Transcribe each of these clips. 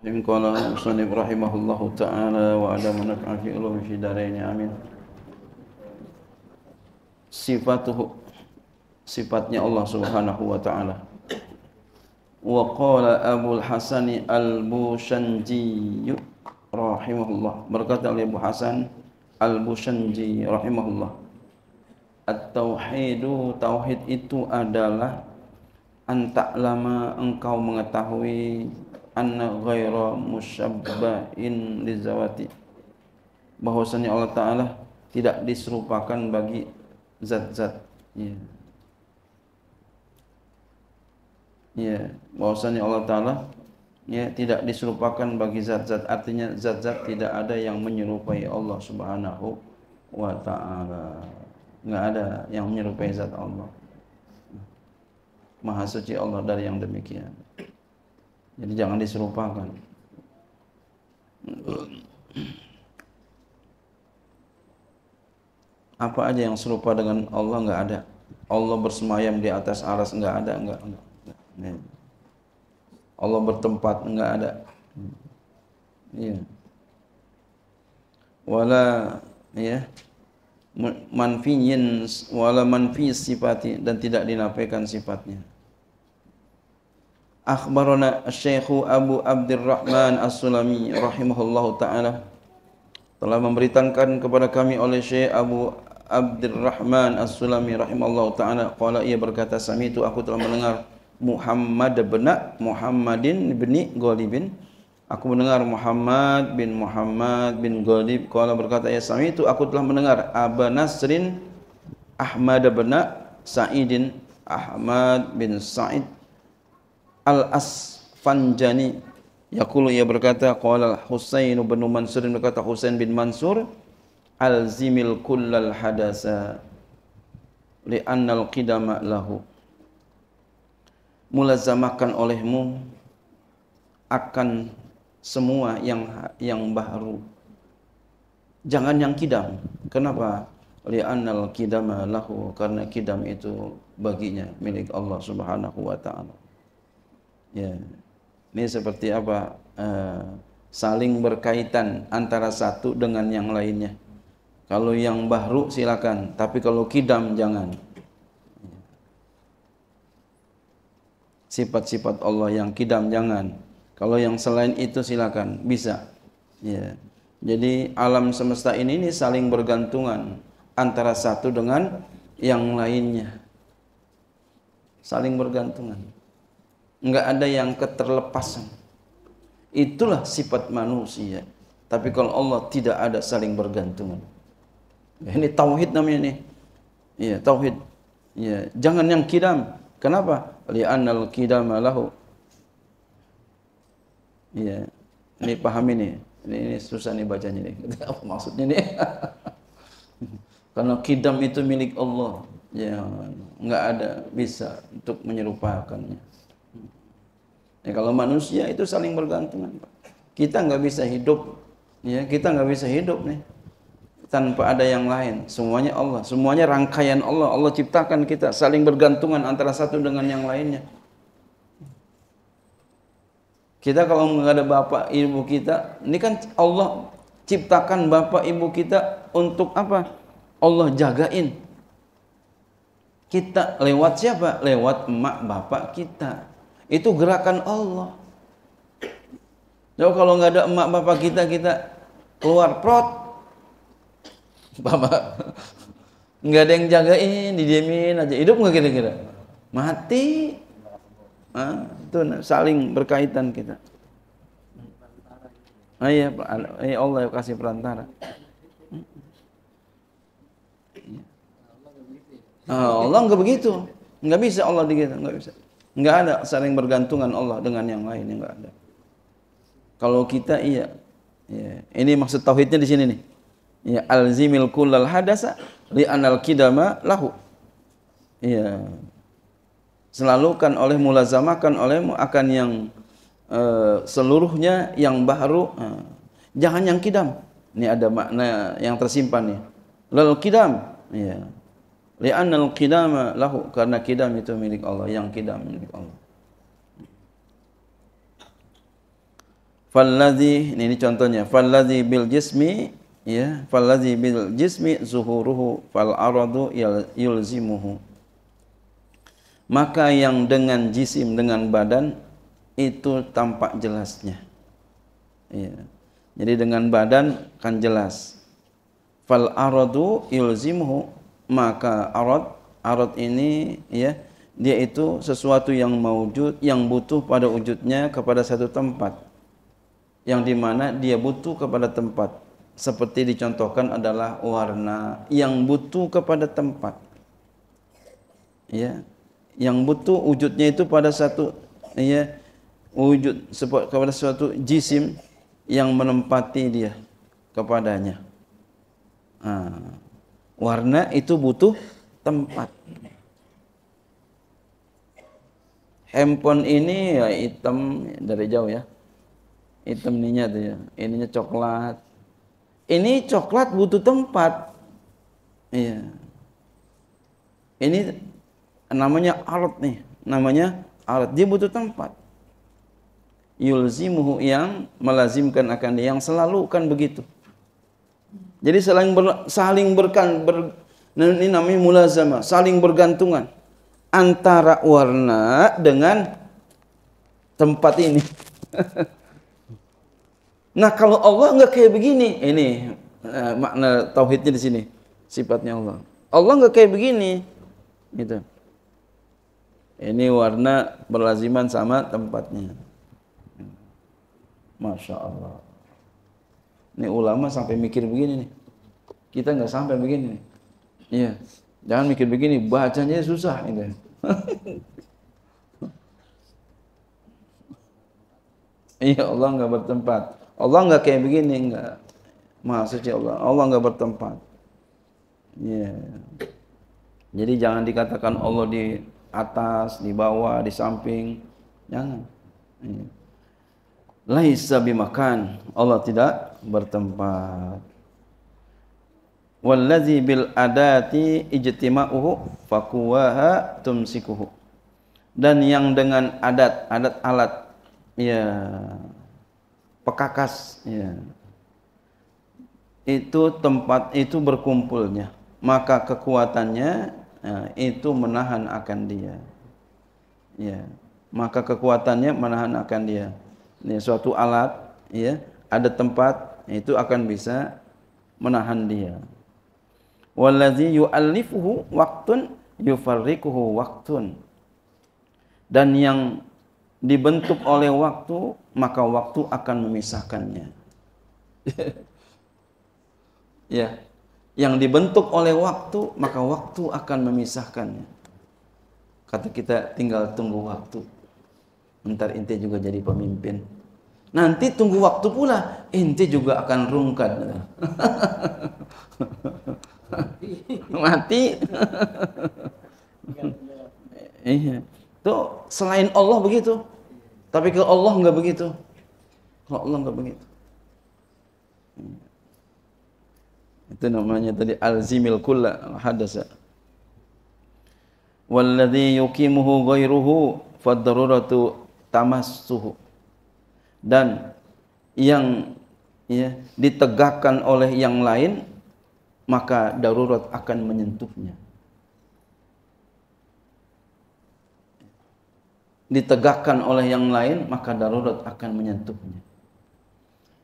الرحيم قال المصنف رحمه الله تعالى وعلى من نفع في علوم في دارين Sifatuhu sifatnya Allah Subhanahu wa taala. Wa qala Abu Hasan Al-Bushanji rahimahullah. Berkata oleh Abu Hasan Al-Bushanji rahimahullah. At-tauhidu tauhid itu adalah antaklama engkau mengetahui anna ghaira musyabbain lizawati bahwasanya Allah taala tidak diserupakan bagi zat-zat ya ya bahwasanya Allah taala ya tidak diserupakan bagi zat-zat artinya zat-zat tidak ada yang menyerupai Allah Subhanahu wa taala enggak ada yang menyerupai zat Allah Maha suci Allah dari yang demikian jadi jangan diserupakan. Apa aja yang serupa dengan Allah nggak ada. Allah bersemayam di atas aras nggak ada, nggak. Allah bertempat nggak ada. Iya. Wala ya manfiyin wala manfi sifati dan tidak dinafikan sifatnya. أخبرنا الشيخ Abu Abdurrahman As-Sulami, رحمه Taala, telah memberitakan kepada kami oleh Syekh Abu Abdurrahman As-Sulami rahimallahu taala qala ia berkata sami itu aku telah mendengar Muhammad bin Muhammadin bin Ghalibin aku mendengar Muhammad bin Muhammad bin Ghalib qala berkata ya sami itu aku telah mendengar Aba Nasrin Ahmad bin Saidin Ahmad bin Said Al-Asfanjani yakulu ia berkata qala Husain bin Mansur berkata Husain bin Mansur Al Zimil kullal hadasa li annal qidama lahu mulazamakan olehmu akan semua yang yang baru jangan yang kidam kenapa li annal qidama lahu karena kidam itu baginya milik Allah Subhanahu wa taala ya ini seperti apa uh, saling berkaitan antara satu dengan yang lainnya kalau yang baru silakan tapi kalau kidam jangan sifat-sifat Allah yang kidam jangan kalau yang selain itu silakan bisa ya jadi alam semesta ini ini saling bergantungan antara satu dengan yang lainnya saling bergantungan nggak ada yang keterlepasan. Itulah sifat manusia. Tapi kalau Allah tidak ada saling bergantungan. ini tauhid namanya nih. Iya, tauhid. Iya, jangan yang kidam. Kenapa? Li'annal kidama lahu. Iya. Ini paham ini. Ini, ini susah nih bacanya nih. Apa maksudnya nih? Karena kidam itu milik Allah. Ya, enggak ada bisa untuk menyerupakannya. Ya, kalau manusia itu saling bergantungan. Pak. Kita nggak bisa hidup, ya kita nggak bisa hidup nih tanpa ada yang lain. Semuanya Allah, semuanya rangkaian Allah. Allah ciptakan kita saling bergantungan antara satu dengan yang lainnya. Kita kalau nggak ada bapak ibu kita, ini kan Allah ciptakan bapak ibu kita untuk apa? Allah jagain. Kita lewat siapa? Lewat emak bapak kita. Itu gerakan Allah. Jauh kalau nggak ada emak bapak kita kita keluar prot, bapak nggak ada yang jagain, didiemin aja. Hidup nggak kira-kira? Mati. Nah, itu saling berkaitan kita. Ah, iya, iya Allah kasih perantara. Ah, Allah nggak begitu, nggak bisa Allah begitu, nggak bisa. Enggak ada saling bergantungan Allah dengan yang lain, enggak ada. Kalau kita iya. Ya. Ini maksud tauhidnya di sini nih. Ya, alzimil kullal hadasa anal kidama lahu. Iya. Selalukan oleh mulazamakan olehmu akan yang uh, seluruhnya yang baru. Uh, jangan yang kidam. Ini ada makna yang tersimpan nih. Lal kidam. Iya Li'anna al-qidama lahu karena kidam itu milik Allah, yang kidam milik Allah. Falladhi ini, ini contohnya, falladhi bil jismi ya, falladhi bil jismi zuhuruhu fal aradu yulzimuhu. Maka yang dengan jisim dengan badan itu tampak jelasnya. Ya. Jadi dengan badan kan jelas. Fal aradu yulzimuhu maka arad arad ini ya dia itu sesuatu yang mewujud yang butuh pada wujudnya kepada satu tempat yang dimana dia butuh kepada tempat seperti dicontohkan adalah warna yang butuh kepada tempat ya yang butuh wujudnya itu pada satu ya wujud kepada suatu jisim yang menempati dia kepadanya nah, Warna itu butuh tempat. Handphone ini ya hitam dari jauh ya. Hitam ininya tuh ya. Ininya coklat. Ini coklat butuh tempat. Iya. Ini namanya alat nih. Namanya alat. Dia butuh tempat. Yulzimuhu yang melazimkan akan dia. Yang selalu kan begitu. Jadi saling ber, saling berkan ber, ini namanya mulazama, saling bergantungan antara warna dengan tempat ini. nah kalau Allah nggak kayak begini, ini eh, makna tauhidnya di sini sifatnya Allah. Allah nggak kayak begini, gitu. Ini warna berlaziman sama tempatnya. Masya Allah. Ini ulama sampai mikir begini nih. Kita nggak sampai begini nih. Iya. Jangan mikir begini, bacanya susah ini. Gitu. iya Allah nggak bertempat. Allah nggak kayak begini nggak. Maha suci Allah. Allah nggak bertempat. Iya. Yeah. Jadi jangan dikatakan Allah di atas, di bawah, di samping. Jangan. Yeah laisa bimakan Allah tidak bertempat wallazi bil adati ijtima'uhu faquwaha tumsikuhu dan yang dengan adat adat alat ya pekakas ya itu tempat itu berkumpulnya maka kekuatannya ya, itu menahan akan dia ya maka kekuatannya menahan akan dia ya, suatu alat ya ada tempat ya, itu akan bisa menahan dia wallazi yu'allifuhu waqtun yufarriquhu waqtun dan yang dibentuk oleh waktu maka waktu akan memisahkannya ya yang dibentuk oleh waktu maka waktu akan memisahkannya kata kita tinggal tunggu waktu ntar ente juga jadi pemimpin nanti tunggu waktu pula ente juga akan rungkat mati iya tuh selain Allah begitu tapi ke Allah nggak begitu kalau Allah nggak begitu iya. itu namanya tadi alzimil kulla hadasa walladhi yukimuhu ghairuhu fadaruratu tamassuhu dan yang ya, ditegakkan oleh yang lain maka darurat akan menyentuhnya ditegakkan oleh yang lain maka darurat akan menyentuhnya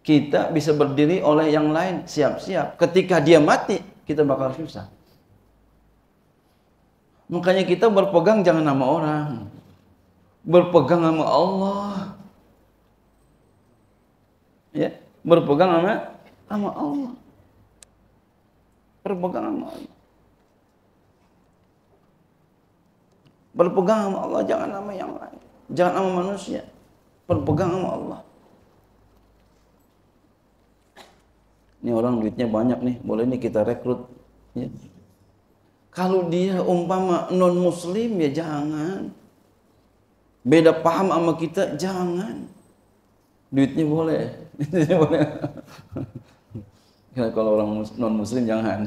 kita bisa berdiri oleh yang lain siap-siap ketika dia mati kita bakal susah makanya kita berpegang jangan nama orang berpegang sama Allah. Ya, berpegang sama sama Allah. Berpegang sama Allah. Berpegang sama Allah jangan sama yang lain. Jangan sama manusia. Berpegang sama Allah. Ini orang duitnya banyak nih, boleh nih kita rekrut. Ya. Kalau dia umpama non muslim ya jangan beda paham sama kita jangan duitnya boleh duitnya boleh ya, kalau orang non muslim jangan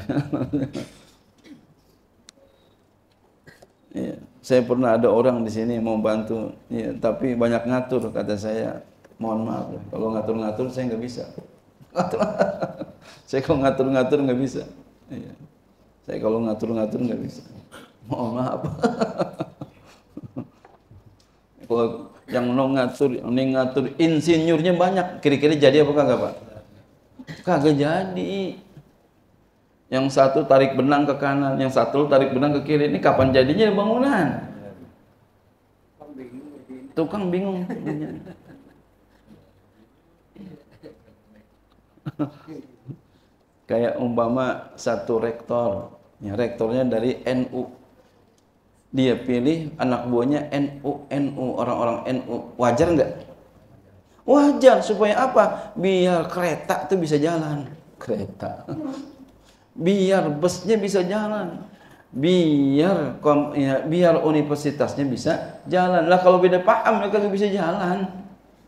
ya. saya pernah ada orang di sini mau bantu ya, tapi banyak ngatur kata saya mohon maaf kalau ngatur-ngatur saya nggak bisa saya kalau ngatur-ngatur nggak bisa ya. saya kalau ngatur-ngatur nggak bisa mohon maaf yang ngatur yang ngatur insinyurnya banyak kira-kira jadi apa kagak pak kagak jadi yang satu tarik benang ke kanan yang satu tarik benang ke kiri ini kapan jadinya bangunan tukang bingung kayak umpama satu rektor ya rektornya dari NU dia pilih anak buahnya NU NU orang-orang NU wajar nggak wajar supaya apa biar kereta tuh bisa jalan kereta biar busnya bisa jalan biar kom, ya, biar universitasnya bisa jalan lah kalau beda paham mereka tuh bisa jalan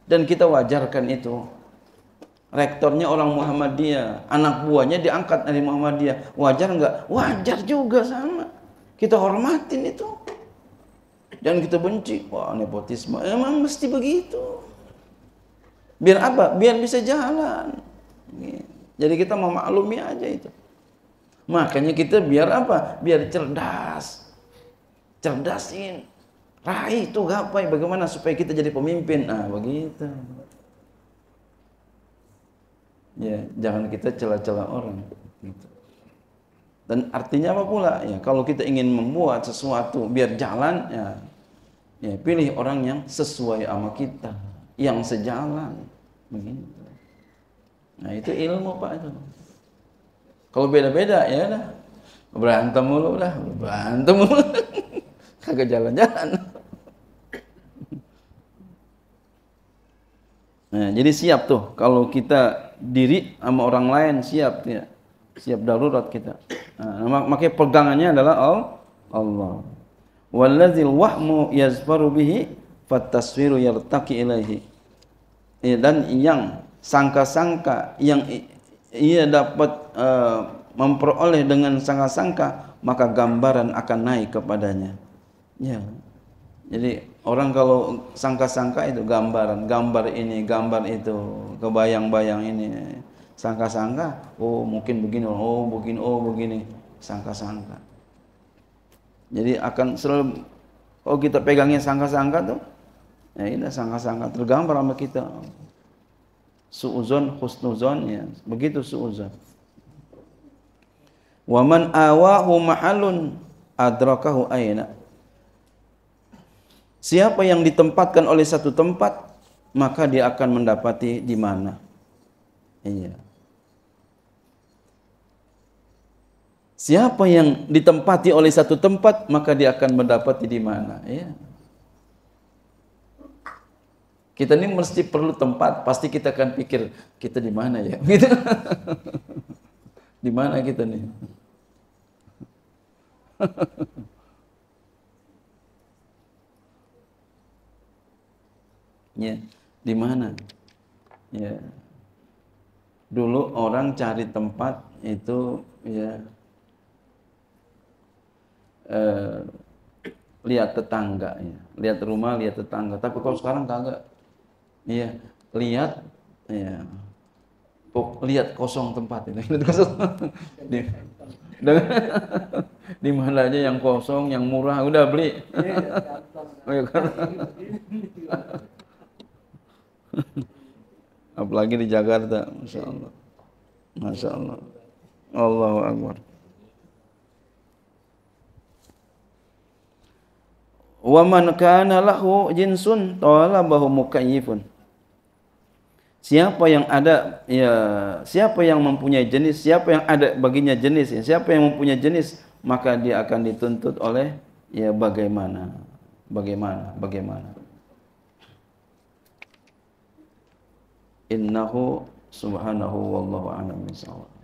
dan kita wajarkan itu rektornya orang Muhammadiyah anak buahnya diangkat dari Muhammadiyah wajar nggak wajar juga sama kita hormatin itu. Dan kita benci. Wah, nepotisme. Emang mesti begitu. Biar apa? Biar bisa jalan. Jadi kita memaklumi aja itu. Makanya kita biar apa? Biar cerdas. Cerdasin. Raih itu gapai bagaimana supaya kita jadi pemimpin. Nah, begitu. Ya, jangan kita celah-celah orang gitu. Dan artinya apa pula? Ya, kalau kita ingin membuat sesuatu biar jalan, ya, ya pilih orang yang sesuai sama kita, yang sejalan. Begini. Nah itu ilmu pak itu. Kalau beda-beda ya dah berantem mulu lah berantem mulu, kagak jalan-jalan. Nah, jadi siap tuh kalau kita diri sama orang lain siap ya, siap darurat kita. Nah, makanya pegangannya adalah Allah. Wallazil wahmu yazfaru bihi fataswiru yartaqi ilaihi. Eh, dan yang sangka-sangka yang ia dapat uh, memperoleh dengan sangka-sangka maka gambaran akan naik kepadanya. Ya. Jadi orang kalau sangka-sangka itu gambaran, gambar ini, gambar itu, kebayang-bayang ini sangka-sangka oh mungkin begini oh begini oh begini sangka-sangka jadi akan selalu oh kita pegangnya sangka-sangka tuh ya ini sangka-sangka tergambar sama kita suuzon husnuzon ya begitu suuzon waman awahu mahalun adrakahu aina siapa yang ditempatkan oleh satu tempat maka dia akan mendapati di mana iya Siapa yang ditempati oleh satu tempat, maka dia akan mendapati di mana. Ya. Kita ini mesti perlu tempat. Pasti kita akan pikir, kita di mana ya? Gitu. di mana kita nih? ya, di mana? Ya. Dulu orang cari tempat itu ya eh, lihat tetangga ya lihat rumah, lihat tetangga. Tapi kalau sekarang kagak, iya lihat, iya lihat kosong tempat ini lihat kosong. di, di mana aja yang kosong, yang murah, udah beli. Iya, iya, iya. Apalagi di Jakarta, masya Allah, masya Allah, Allahu Akbar. Wa man kana lahu jinsun talabahu mukayyifun. Siapa yang ada ya siapa yang mempunyai jenis, siapa yang ada baginya jenis, ya, siapa yang mempunyai jenis maka dia akan dituntut oleh ya bagaimana? Bagaimana? Bagaimana? Innahu subhanahu wallahu a'lam bishawab.